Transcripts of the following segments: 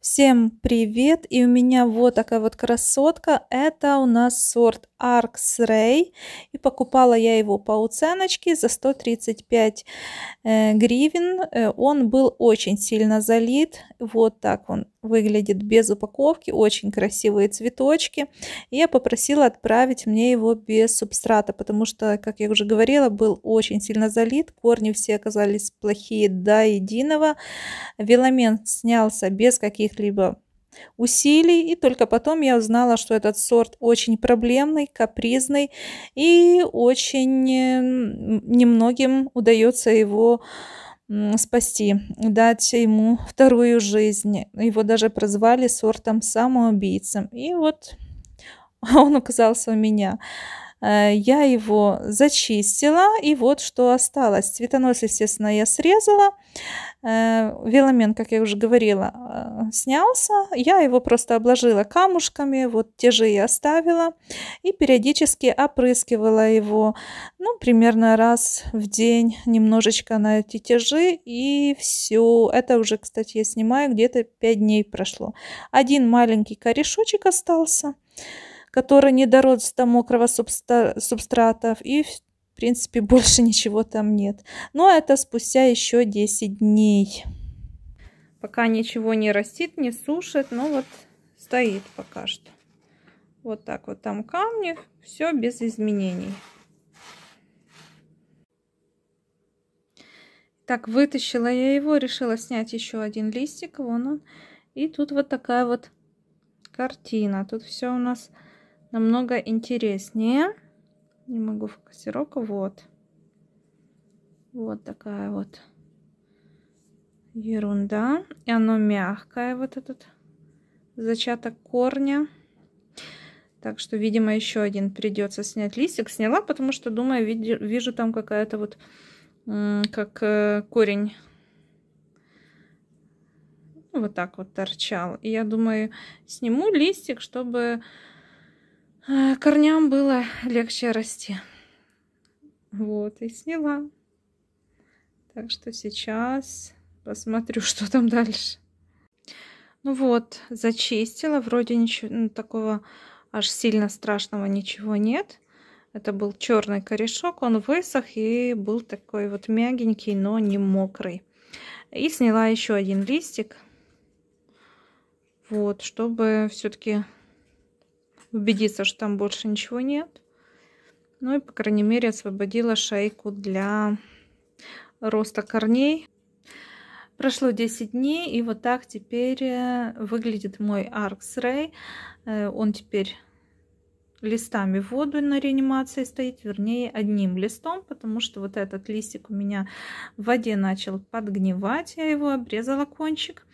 Всем привет! И у меня вот такая вот красотка. Это у нас сорт Arx Ray. И покупала я его по уценочке за 135 э, гривен. Э, он был очень сильно залит. Вот так он выглядит без упаковки, очень красивые цветочки. я попросила отправить мне его без субстрата, потому что, как я уже говорила, был очень сильно залит, корни все оказались плохие до единого. Веломен снялся без каких-либо усилий, и только потом я узнала, что этот сорт очень проблемный, капризный, и очень немногим удается его спасти, дать ему вторую жизнь. Его даже прозвали сортом самоубийцем. И вот он оказался у меня. Э, я его зачистила, и вот что осталось. Цветонос, естественно, я срезала. Э, Веломен, как я уже говорила, э, снялся. Я его просто обложила камушками, вот те же и оставила. И периодически опрыскивала его, ну, примерно раз в день, немножечко на эти тяжи, и все. Это уже, кстати, я снимаю, где-то 5 дней прошло. Один маленький корешочек остался. Остался который не до мокрого субстра- субстратов, и в принципе больше ничего там нет. Но это спустя еще 10 дней. Пока ничего не растит, не сушит, но вот стоит пока что. Вот так вот там камни, все без изменений. Так, вытащила я его, решила снять еще один листик, вон он. И тут вот такая вот картина. Тут все у нас намного интереснее. Не могу фокусировку. Вот. Вот такая вот ерунда. И оно мягкое, вот этот зачаток корня. Так что, видимо, еще один придется снять листик. Сняла, потому что, думаю, вижу, вижу там какая-то вот, как э, корень ну, вот так вот торчал. И я думаю, сниму листик, чтобы а, корням было легче расти. Вот, и сняла. Так что сейчас посмотрю, что там дальше. Ну вот, зачистила. Вроде ничего ну, такого аж сильно страшного ничего нет. Это был черный корешок, он высох и был такой вот мягенький, но не мокрый. И сняла еще один листик. Вот, чтобы все-таки убедиться, что там больше ничего нет. Ну и, по крайней мере, освободила шейку для роста корней. Прошло 10 дней, и вот так теперь э, выглядит мой Arcs Ray. Э, он теперь листами в воду на реанимации стоит, вернее одним листом, потому что вот этот листик у меня в воде начал подгнивать, я его обрезала кончик.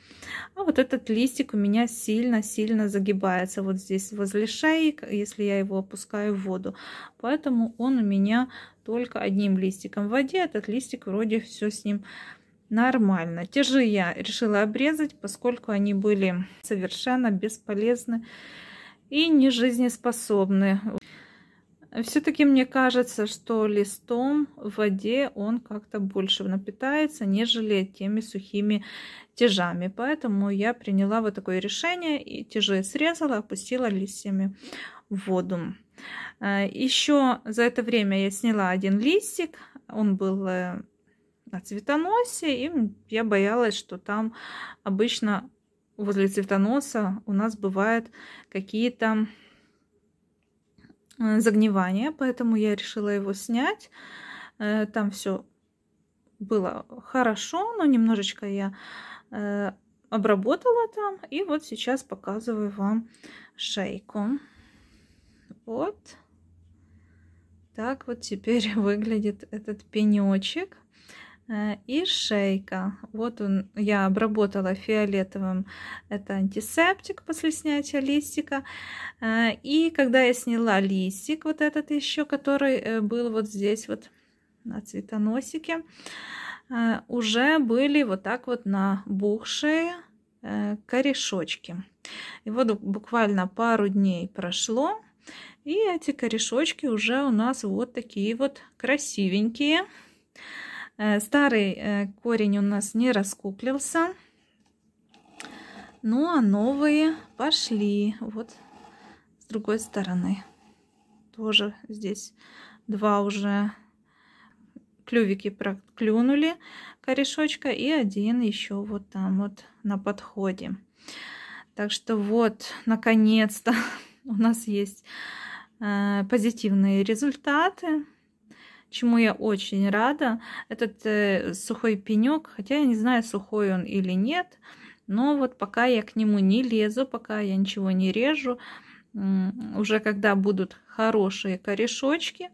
А вот этот листик у меня сильно-сильно загибается вот здесь возле шеи, если я его опускаю в воду. Поэтому он у меня только одним листиком в воде, этот листик вроде все с ним нормально. Те же я решила обрезать, поскольку они были совершенно бесполезны и не жизнеспособны. Все-таки мне кажется, что листом в воде он как-то больше напитается, нежели теми сухими тяжами. Поэтому я приняла вот такое решение и тяжи срезала, опустила листьями в воду. Еще за это время я сняла один листик, он был э, на цветоносе, и я боялась, что там обычно возле цветоноса у нас бывают какие-то э, загнивания, поэтому я решила его снять. Э, там все было хорошо, но немножечко я э, обработала там. И вот сейчас показываю вам шейку. Вот так вот теперь выглядит этот пенечек. Э, и шейка. Вот он, я обработала фиолетовым, это антисептик после снятия листика. Э, и когда я сняла листик, вот этот еще, который э, был вот здесь вот на цветоносике, уже были вот так вот набухшие корешочки. И вот буквально пару дней прошло, и эти корешочки уже у нас вот такие вот красивенькие. Э, старый э, корень у нас не раскуклился. Ну а новые пошли. Вот с другой стороны. Тоже здесь два уже клювики проклюнули корешочка и один еще вот там вот на подходе. Так что вот, наконец-то у нас есть э, позитивные результаты чему я очень рада. Этот э, сухой пенек, хотя я не знаю, сухой он или нет, но вот пока я к нему не лезу, пока я ничего не режу, уже когда будут хорошие корешочки,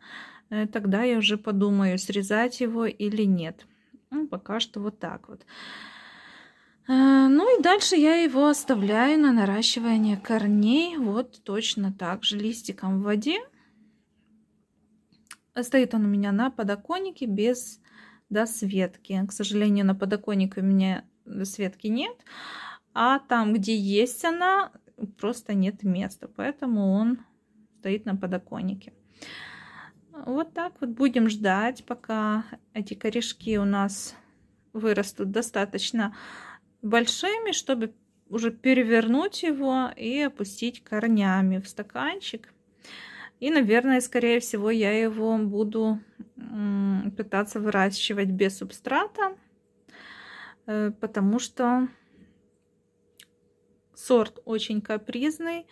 э, тогда я уже подумаю, срезать его или нет. Ну, пока что вот так вот. Э, ну и дальше я его оставляю на наращивание корней вот точно так же листиком в воде. Стоит он у меня на подоконнике без досветки. К сожалению, на подоконнике у меня досветки нет, а там, где есть она, просто нет места, поэтому он стоит на подоконнике. Вот так вот будем ждать, пока эти корешки у нас вырастут достаточно большими, чтобы уже перевернуть его и опустить корнями в стаканчик. И, наверное, скорее всего, я его буду пытаться выращивать без субстрата, э, потому что сорт очень капризный,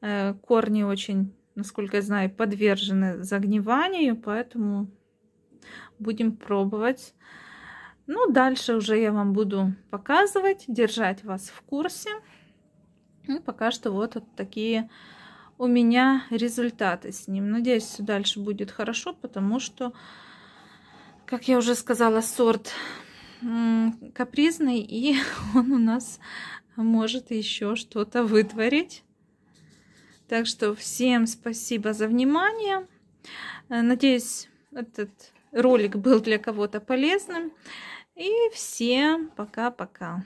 э, корни очень, насколько я знаю, подвержены загниванию, поэтому будем пробовать. Ну, дальше уже я вам буду показывать, держать вас в курсе. Ну, пока что вот, вот такие у меня результаты с ним. Надеюсь, все дальше будет хорошо, потому что, как я уже сказала, сорт капризный, и он у нас может еще что-то вытворить. Так что всем спасибо за внимание. Э, надеюсь, этот ролик был для кого-то полезным. И всем пока-пока.